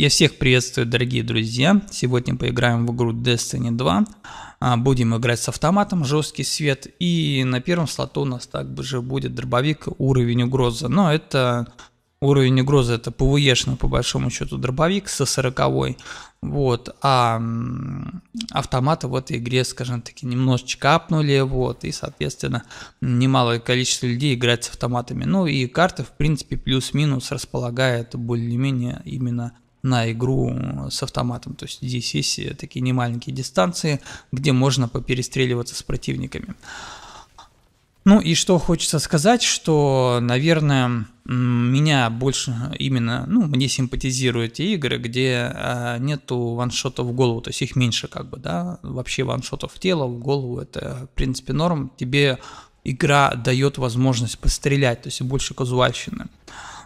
Я всех приветствую, дорогие друзья. Сегодня поиграем в игру Destiny 2. А, будем играть с автоматом, жесткий свет. И на первом слоту у нас так бы же будет дробовик уровень угрозы. Но это уровень угрозы, это ПВЕшный по большому счету дробовик со 40 -й. Вот, а автоматы в этой игре, скажем таки, немножечко апнули, вот, и, соответственно, немалое количество людей играет с автоматами. Ну и карты в принципе, плюс-минус располагает более-менее именно на игру с автоматом. То есть здесь есть э, такие немаленькие дистанции, где можно поперестреливаться с противниками. Ну и что хочется сказать, что, наверное, меня больше именно, ну, мне симпатизируют те игры, где э, нету ваншотов в голову, то есть их меньше как бы, да, вообще ваншотов в тело, в голову, это, в принципе, норм, тебе игра дает возможность пострелять, то есть больше казуальщины.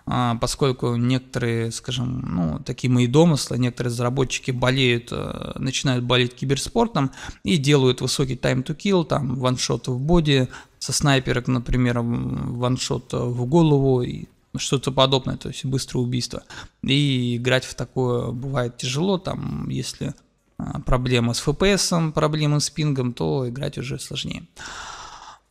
А, поскольку некоторые, скажем, ну, такие мои домыслы, некоторые разработчики болеют, э, начинают болеть киберспортом и делают высокий time to kill, там, ваншот в боди, со снайперок, например, ваншот э, в голову и что-то подобное, то есть быстрое убийство. И играть в такое бывает тяжело, там, если а, проблема с FPS, проблемы с пингом, то играть уже сложнее.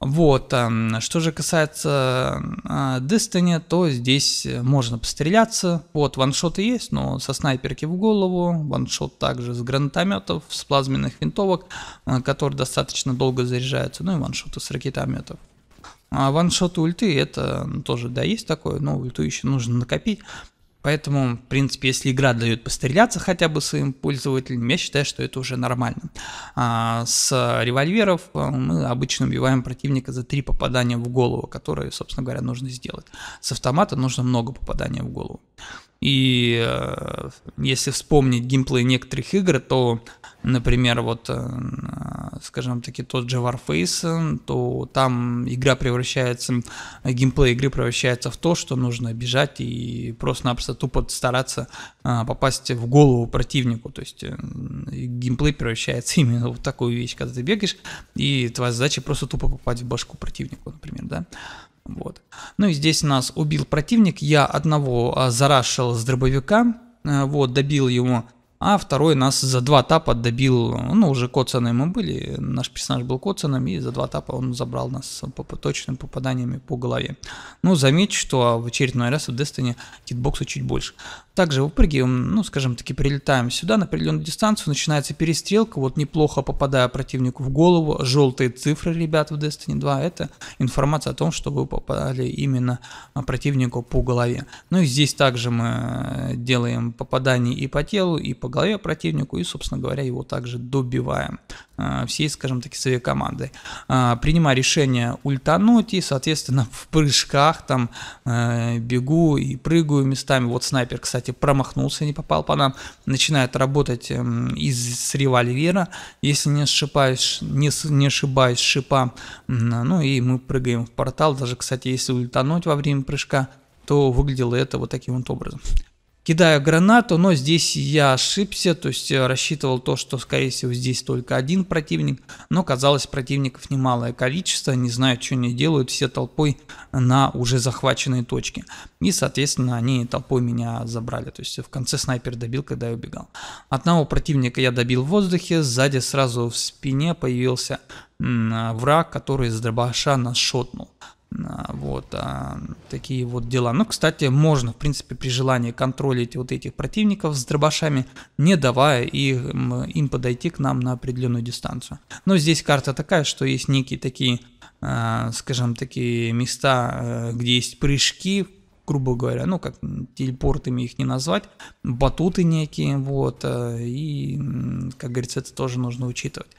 Вот, эм, что же касается э, Destiny, то здесь можно постреляться. Вот, ваншоты есть, но со снайперки в голову. Ваншот также с гранатометов, с плазменных винтовок, э, которые достаточно долго заряжаются. Ну и ваншоты с ракетометов. А ваншот ульты, это тоже, да, есть такое, но ульту еще нужно накопить. Поэтому, в принципе, если игра дает постреляться хотя бы своим пользователям, я считаю, что это уже нормально. А с револьверов э, мы обычно убиваем противника за три попадания в голову, которые, собственно говоря, нужно сделать. С автомата нужно много попаданий в голову. И э, если вспомнить геймплей некоторых игр, то, например, вот, э, э скажем таки, тот же Warface, э, то там игра превращается, геймплей игры превращается в то, что нужно бежать и просто-напросто тупо стараться э, попасть в голову противнику. То есть э, геймплей превращается именно в такую вещь, когда ты бегаешь, и твоя задача просто тупо попасть в башку противнику, например, да. Вот. Ну и здесь нас убил противник. Я одного а, зарашил с дробовика, э, вот, добил его. А второй нас за два тапа добил, ну уже коцаные мы были, наш персонаж был коцаным, и за два тапа он забрал нас по, точным попаданиями по голове. Ну, заметь, что в очередной раз в Destiny китбокса чуть больше также выпрыгиваем, ну, скажем таки, прилетаем сюда на определенную дистанцию, начинается перестрелка, вот неплохо попадая противнику в голову, желтые цифры, ребят, в Destiny 2, это информация о том, что вы попадали именно а, противнику по голове. Ну и здесь также мы э, делаем попадание и по телу, и по голове противнику, и, собственно говоря, его также добиваем. Э, всей, скажем так, своей командой. Э, принимаю решение ультануть и, соответственно, в прыжках там э, бегу и прыгаю местами. Вот снайпер, кстати, промахнулся, не попал по нам. Начинает работать эм, из с револьвера, если не ошибаюсь, не, не ошибаюсь, шипа. Ну и мы прыгаем в портал. Даже, кстати, если ультануть во время прыжка, то выглядело это вот таким вот образом. Кидаю гранату, но здесь я ошибся, то есть э, рассчитывал то, что скорее всего здесь только один противник, но казалось противников немалое количество, не знаю, что они делают, все толпой на уже захваченные точки. И, соответственно, они толпой меня забрали, то есть в конце снайпер добил, когда я убегал. Одного противника я добил в воздухе, сзади сразу в спине появился враг, который с дробаша нас шотнул. А, вот а, такие вот дела. Ну, кстати, можно, в принципе, при желании контролить вот этих противников с дробашами, не давая их, им подойти к нам на определенную дистанцию. Но здесь карта такая, что есть некие такие, а, скажем, такие места, а, где есть прыжки, грубо говоря, ну как телепортами их не назвать, батуты некие, вот, э, и, как говорится, это тоже нужно учитывать.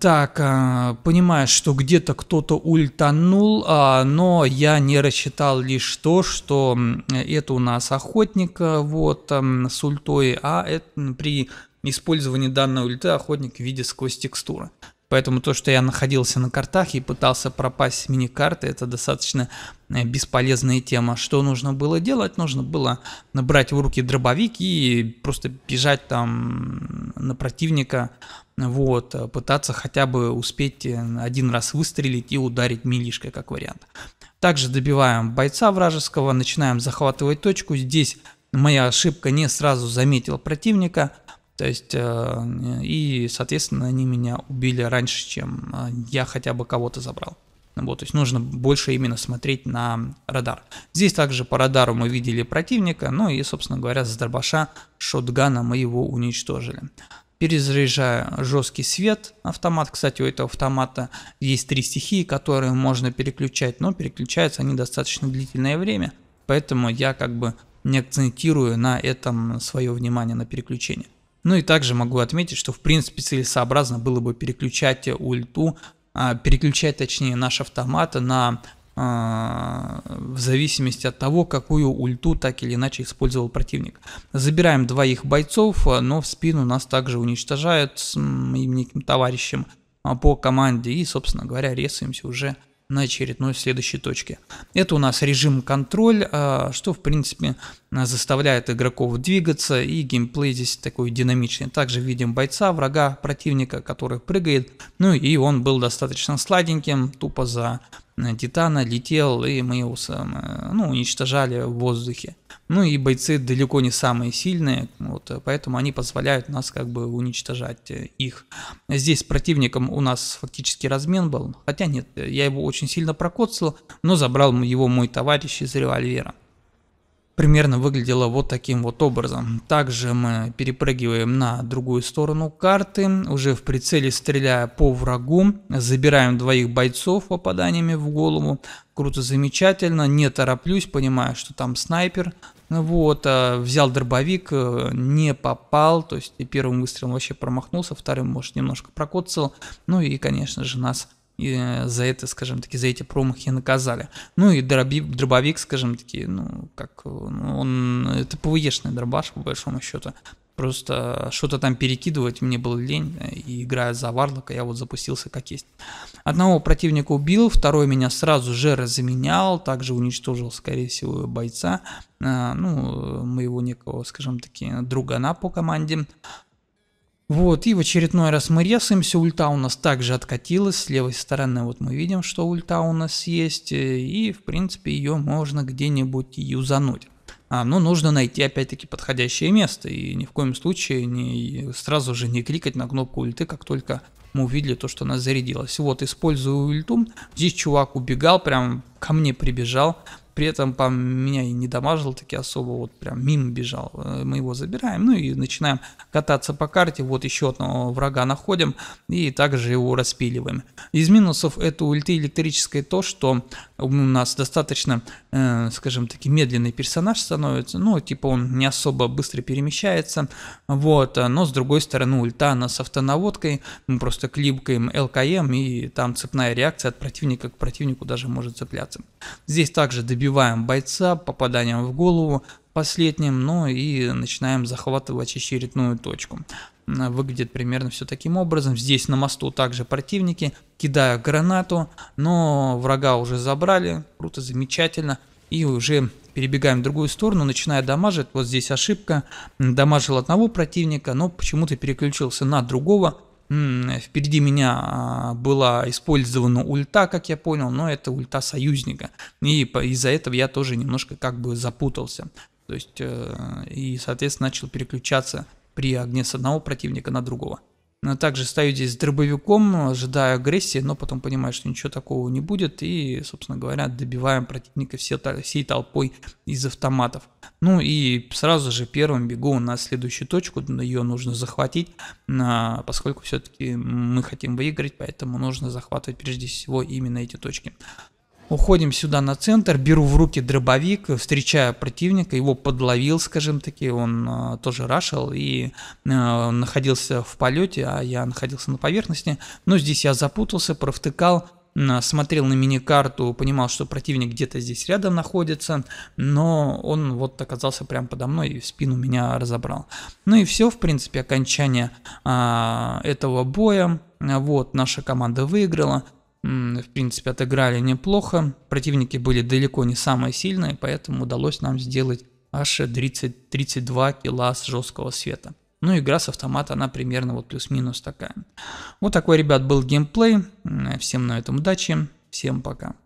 Так, а, понимаешь, что где-то кто-то ультанул, а, но я не рассчитал лишь то, что это у нас охотник а, вот с ультой, а это при использовании данной ульты охотник видит сквозь текстуры. Поэтому то, что я находился на картах и пытался пропасть мини-карты, это достаточно э, бесполезная тема. Что нужно было делать? Нужно было набрать в руки дробовик и просто бежать там на противника, вот, э, пытаться хотя бы успеть э, один раз выстрелить и ударить милишкой, как вариант. Также добиваем бойца вражеского, начинаем захватывать точку. Здесь моя ошибка не сразу заметил противника – то есть, э, и, соответственно, они меня убили раньше, чем э, я хотя бы кого-то забрал. Вот, то есть нужно больше именно смотреть на радар. Здесь также по радару мы видели противника, ну и, собственно говоря, с дробаша шотгана мы его уничтожили. Перезаряжаю жесткий свет автомат. Кстати, у этого автомата есть три стихии, которые можно переключать, но переключаются они достаточно длительное время, поэтому я как бы не акцентирую на этом свое внимание на переключение. Ну и также могу отметить, что в принципе целесообразно было бы переключать ульту, а, переключать точнее наш автомат на а, в зависимости от того, какую ульту так или иначе использовал противник. Забираем двоих бойцов, а, но в спину нас также уничтожают с моим неким товарищем по команде и, собственно говоря, резаемся уже на очередной следующей точке. Это у нас режим контроль, а, что в принципе заставляет игроков двигаться и геймплей здесь такой динамичный. Также видим бойца, врага, противника, который прыгает. Ну и он был достаточно сладеньким, тупо за э, Титана летел и мы его э, ну, уничтожали в воздухе. Ну и бойцы далеко не самые сильные, вот, поэтому они позволяют нас как бы уничтожать э, их. Здесь с противником у нас фактически размен был, хотя нет, я его очень сильно прокоцал, но забрал его мой товарищ из револьвера. Примерно выглядело вот таким вот образом. Также мы перепрыгиваем на другую сторону карты, уже в прицеле стреляя по врагу, забираем двоих бойцов попаданиями в голову, круто, замечательно, не тороплюсь, понимаю, что там снайпер, ну вот, а, взял дробовик, э, не попал, то есть и первым выстрелом вообще промахнулся, вторым, может, немножко прокоцал. Ну и, конечно же, нас и э, за это, скажем таки, за эти промахи наказали. Ну и дроби, дробовик, скажем таки, ну, как, э, он, это ПВЕшный дробаш, по большому счету. Просто что-то там перекидывать мне было лень, э, и играя за Варлока, я вот запустился как есть. Одного противника убил, второй меня сразу же разменял, также уничтожил, скорее всего, бойца, э, ну, моего некого, скажем таки, другана по команде. Вот, и в очередной раз мы резаемся, ульта у нас также откатилась, с левой стороны вот мы видим, что ульта у нас есть, э, и в принципе ее можно где-нибудь юзануть. А, но ну, нужно найти опять-таки подходящее место и ни в коем случае не, сразу же не кликать на кнопку ульты, как только мы увидели то, что она зарядилась. Вот, использую ультум, здесь чувак убегал, прям ко мне прибежал, при этом пам меня и не дамажил таки особо, вот прям мимо бежал. Э, мы его забираем, ну и начинаем кататься по карте, вот еще одного врага находим и также его распиливаем. Из минусов этой ульты электрической то, что у нас достаточно, э, скажем таки, медленный персонаж становится, ну типа он не особо быстро перемещается, вот, э, но с другой стороны ульта она с автонаводкой, мы просто клипкаем ЛКМ и там цепная реакция от противника к противнику даже может цепляться. Здесь также добиваем убиваем бойца попаданием в голову последним, ну и начинаем захватывать очередную точку. Выглядит примерно все таким образом. Здесь на мосту также противники, кидая гранату, но врага уже забрали, круто, замечательно. И уже перебегаем в другую сторону, начиная дамажить. Вот здесь ошибка. Дамажил одного противника, но почему-то переключился на другого. Впереди меня а, была использована ульта, как я понял, но это ульта союзника. И из-за этого я тоже немножко как бы запутался. То есть, э, и, соответственно, начал переключаться при огне с одного противника на другого также стою здесь с дробовиком, ожидая агрессии, но потом понимаю, что ничего такого не будет, и, собственно говоря, добиваем противника всей толпой из автоматов. Ну и сразу же первым бегу на следующую точку, ее нужно захватить, поскольку все-таки мы хотим выиграть, поэтому нужно захватывать прежде всего именно эти точки. Уходим сюда на центр, беру в руки дробовик, встречаю противника, его подловил, скажем таки, он э, тоже рашил и э, находился в полете, а я находился на поверхности. Но здесь я запутался, провтыкал, э, смотрел на мини карту понимал, что противник где-то здесь рядом находится, но он вот оказался прямо подо мной и в спину меня разобрал. Ну и все, в принципе, окончание э, этого боя. Вот, наша команда выиграла. Бруклина, в принципе, отыграли неплохо. Противники были далеко не самые сильные, поэтому удалось нам сделать аж 30, 32 кило с жесткого света. Ну, игра с автомата, она примерно вот плюс-минус такая. Вот такой, ребят, был геймплей. Всем на этом удачи. Всем пока.